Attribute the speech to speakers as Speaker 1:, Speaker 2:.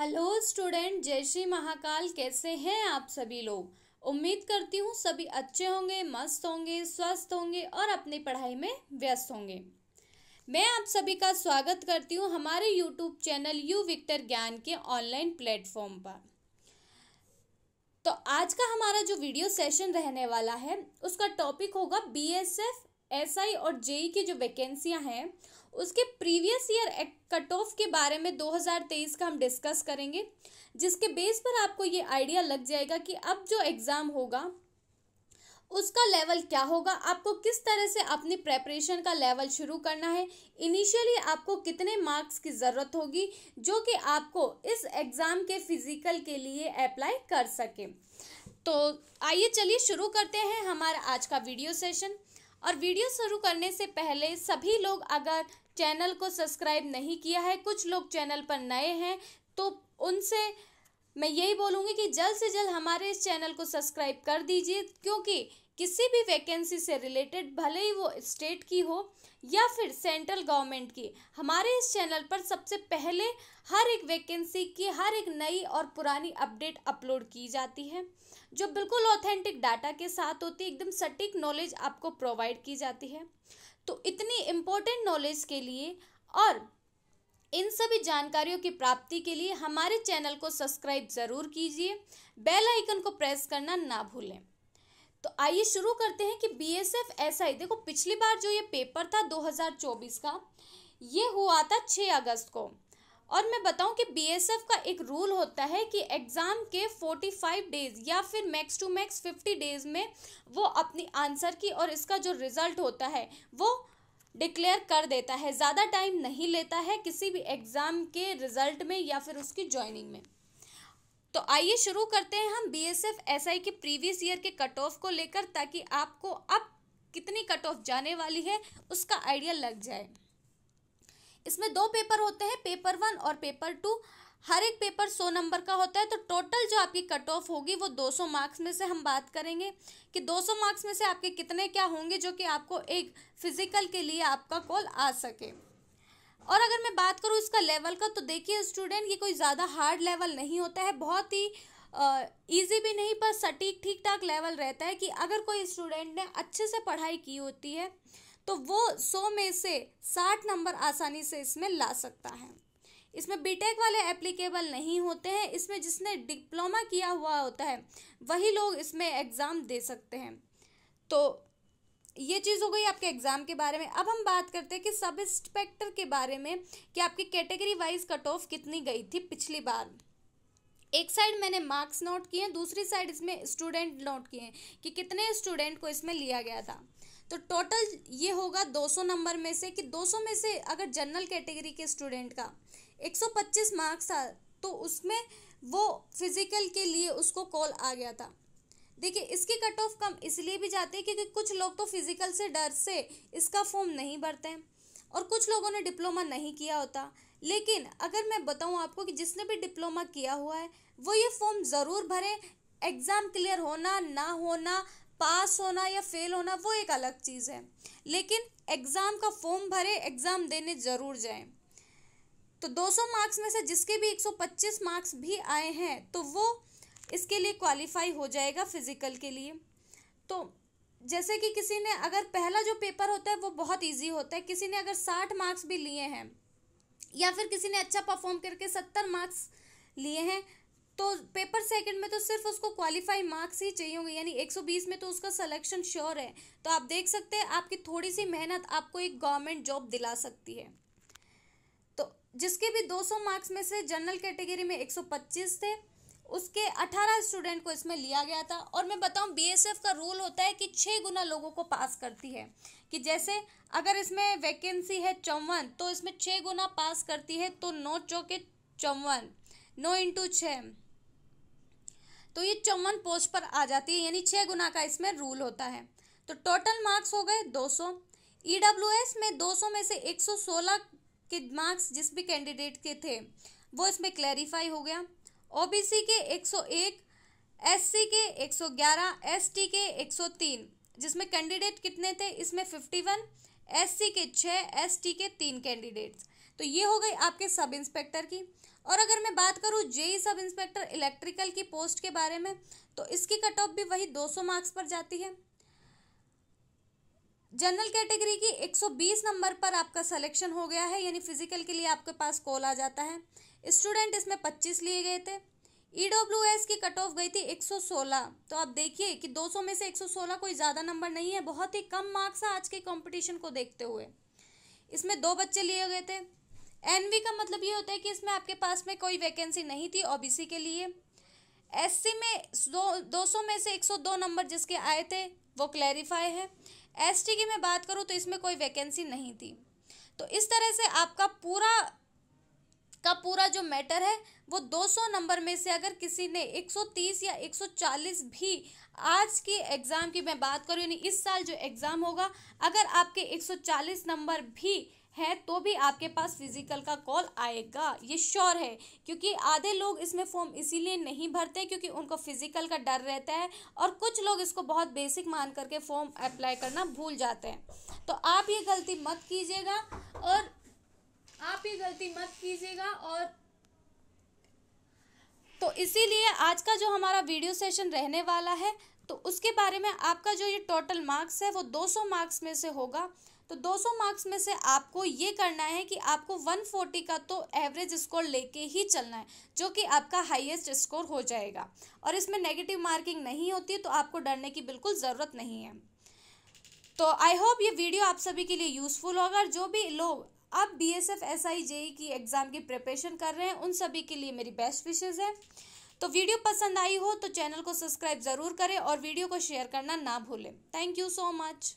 Speaker 1: hello student जय श्री महाकाल कैसे हैं आप सभी लोग उम्मीद करती हूँ सभी अच्छे होंगे मस्त होंगे स्वस्थ होंगे और अपनी पढ़ाई में व्यस्त होंगे मैं आप सभी का स्वागत करती हूँ हमारे यूट्यूब चैनल यू विक्टर ज्ञान के ऑनलाइन प्लेटफॉर्म पर तो आज का हमारा जो वीडियो सेशन रहने वाला है उसका टॉपिक होगा B S F SI SI और जेई e की जो वैकेंसियां हैं उसके प्रीवियस ईयर कट ऑफ के बारे में 2023 का हम डिस्कस करेंगे जिसके बेस पर आपको ये आइडिया लग जाएगा कि अब जो एग्ज़ाम होगा उसका लेवल क्या होगा आपको किस तरह से अपनी प्रेपरेशन का लेवल शुरू करना है इनिशियली आपको कितने मार्क्स की ज़रूरत होगी जो कि आपको इस एग्ज़ाम के फिज़िकल के लिए अप्लाई कर सके तो आइए चलिए शुरू करते हैं हमारा आज का वीडियो सेशन और वीडियो शुरू करने से पहले सभी लोग अगर चैनल को सब्सक्राइब नहीं किया है कुछ लोग चैनल पर नए हैं तो उनसे मैं यही बोलूँगी कि जल्द से जल्द हमारे इस चैनल को सब्सक्राइब कर दीजिए क्योंकि किसी भी वैकेंसी से रिलेटेड भले ही वो स्टेट की हो या फिर सेंट्रल गवर्नमेंट की हमारे इस चैनल पर सबसे पहले हर एक वैकेंसी की हर एक नई और पुरानी अपडेट अपलोड की जाती है जो बिल्कुल ऑथेंटिक डाटा के साथ होती है एकदम सटीक नॉलेज आपको प्रोवाइड की जाती है तो इतनी इम्पोर्टेंट नॉलेज के लिए और इन सभी जानकारियों की प्राप्ति के लिए हमारे चैनल को सब्सक्राइब ज़रूर कीजिए बेल आइकन को प्रेस करना ना भूलें तो आइए शुरू करते हैं कि B S F S I देखो पिछली बार जो ये पेपर था 2024 का ये हुआ था 6 अगस्त को और मैं बताऊं कि बी एस एफ का एक रूल होता है कि एग्ज़ाम के 45 डेज या फिर मैक्स टू मैक्स 50 डेज में वो अपनी आंसर की और इसका जो रिज़ल्ट होता है वो डिक्लेयर कर देता है ज़्यादा टाइम नहीं लेता है किसी भी एग्ज़ाम के रिज़ल्ट में या फिर उसकी ज्वाइनिंग में तो आइए शुरू करते हैं हम B S F S I के प्रीवियस ईयर के कट ऑफ को लेकर ताकि आपको अब कितनी कट ऑफ जाने वाली है उसका आइडिया लग जाए इसमें दो पेपर होते हैं पेपर वन और पेपर टू हर एक पेपर सौ नंबर का होता है तो टोटल जो आपकी कट ऑफ होगी वो 200 मार्क्स में से हम बात करेंगे कि 200 मार्क्स में से आपके कितने क्या होंगे जो कि आपको एक फिजिकल के लिए आपका कॉल आ सके और अगर मैं बात करूँ इसका लेवल का तो देखिए स्टूडेंट ये कोई ज़्यादा हार्ड लेवल नहीं होता है बहुत ही ईजी भी नहीं पर सटीक ठीक ठाक लेवल रहता है कि अगर कोई स्टूडेंट ने अच्छे से पढ़ाई की होती है तो वो सौ में से साठ नंबर आसानी से इसमें ला सकता है इसमें बीटेक वाले एप्लीकेबल नहीं होते हैं इसमें जिसने डिप्लोमा किया हुआ होता है वही लोग इसमें एग्ज़ाम दे सकते हैं तो ये चीज़ हो गई आपके एग्ज़ाम के बारे में अब हम बात करते हैं कि सब इंस्पेक्टर के बारे में कि आपकी कैटेगरी वाइज कट ऑफ कितनी गई थी पिछली बार एक साइड मैंने मार्क्स नोट किए हैं दूसरी साइड इसमें स्टूडेंट नोट किए हैं कि कितने स्टूडेंट को इसमें लिया गया था तो टोटल ये होगा 200 नंबर में से कि 200 में से अगर जनरल कैटेगरी के स्टूडेंट का 125 मार्क्स था तो उसमें वो फिज़िकल के लिए उसको कॉल आ गया था देखिए इसकी कट ऑफ कम इसलिए भी जाती है क्योंकि कुछ लोग तो फिज़िकल से डर से इसका फॉर्म नहीं भरते हैं और कुछ लोगों ने डिप्लोमा नहीं किया होता लेकिन अगर मैं बताऊं आपको कि जिसने भी डिप्लोमा किया हुआ है वो ये फॉर्म ज़रूर भरे एग्ज़ाम क्लियर होना ना होना पास होना या फेल होना वो एक अलग चीज़ है लेकिन एग्ज़ाम का फॉर्म भरे एग्ज़ाम देने ज़रूर जाएँ तो 200 मार्क्स में से जिसके भी 125 मार्क्स भी आए हैं तो वो इसके लिए क्वालिफाई हो जाएगा फिजिकल के लिए तो जैसे कि किसी ने अगर पहला जो पेपर होता है वो बहुत इजी होता है किसी ने अगर 60 मार्क्स भी लिए हैं या फिर किसी ने अच्छा परफॉर्म करके 70 मार्क्स लिए हैं तो पेपर सेकंड में तो सिर्फ उसको क्वालिफाई मार्क्स ही चाहिए होंगे यानी 120 में तो उसका सिलेक्शन श्योर है तो आप देख सकते हैं आपकी थोड़ी सी मेहनत आपको एक गवर्नमेंट जॉब दिला सकती है जिसके भी 200 मार्क्स में से जनरल कैटेगरी में 125 थे उसके 18 स्टूडेंट को इसमें लिया गया था और मैं बताऊं बीएसएफ का रूल होता है कि छः गुना लोगों को पास करती है कि जैसे अगर इसमें वैकेंसी है चौवन तो इसमें छः गुना पास करती है तो नौ चौके चौवन नौ इंटू छः तो ये चौवन पोस्ट पर आ जाती है यानी छः गुना का इसमें रूल होता है तो टोटल मार्क्स हो गए दो सौ e में दो में से एक के मार्क्स जिस भी कैंडिडेट के थे वो इसमें क्लैरिफाई हो गया ओबीसी के 101 एससी के 111 एसटी के 103 जिसमें कैंडिडेट कितने थे इसमें 51 एससी के 6 एसटी के तीन कैंडिडेट्स तो ये हो गई आपके सब इंस्पेक्टर की और अगर मैं बात करूँ जेई सब इंस्पेक्टर इलेक्ट्रिकल की पोस्ट के बारे में तो इसकी कट ऑफ भी वही 200 मार्क्स पर जाती है जनरल कैटेगरी की 120 नंबर पर आपका सिलेक्शन हो गया है यानी फिजिकल के लिए आपके पास कॉल आ जाता है स्टूडेंट इसमें 25 लिए गए थे ई e की कट ऑफ गई थी 116 तो आप देखिए कि 200 में से 116 कोई ज़्यादा नंबर नहीं है बहुत ही कम मार्क्स है आज के कंपटीशन को देखते हुए इसमें दो बच्चे लिए गए थे एन का मतलब ये होता है कि इसमें आपके पास में कोई वैकेंसी नहीं थी ओ के लिए एस में दो दो सौ में से एक सौ दो नंबर जिसके आए थे वो क्लैरिफाई है एसटी की मैं बात करूँ तो इसमें कोई वैकेंसी नहीं थी तो इस तरह से आपका पूरा का पूरा जो मैटर है वो 200 नंबर में से अगर किसी ने 130 या 140 भी आज के एग्ज़ाम की मैं बात करूँ यानी इस साल जो एग्ज़ाम होगा अगर आपके 140 नंबर भी है तो भी आपके पास फिजिकल का कॉल आएगा ये श्योर है क्योंकि आधे लोग इसमें फॉर्म इसीलिए नहीं भरते क्योंकि उनको फिजिकल का डर रहता है और कुछ लोग इसको बहुत बेसिक मान करके फॉर्म अप्लाई करना भूल जाते हैं तो आप ये गलती मत कीजिएगा और आप ये गलती मत कीजिएगा और तो इसीलिए आज का जो हमारा वीडियो सेशन रहने वाला है तो उसके बारे में आपका जो ये टोटल मार्क्स है वो 200 मार्क्स में से होगा तो 200 मार्क्स में से आपको ये करना है कि आपको 140 का तो एवरेज स्कोर लेके ही चलना है जो कि आपका हाईएस्ट स्कोर हो जाएगा और इसमें नेगेटिव मार्किंग नहीं होती तो आपको डरने की बिल्कुल ज़रूरत नहीं है तो आई होप ये वीडियो आप सभी के लिए यूज़फुल होगा जो भी लोग अब B S F S I JE की एग्ज़ाम की प्रिपरेशन कर रहे हैं उन सभी के लिए मेरी बेस्ट विशेज़ है तो वीडियो पसंद आई हो तो चैनल को सब्सक्राइब ज़रूर करें और वीडियो को शेयर करना ना भूलें थैंक यू सो मच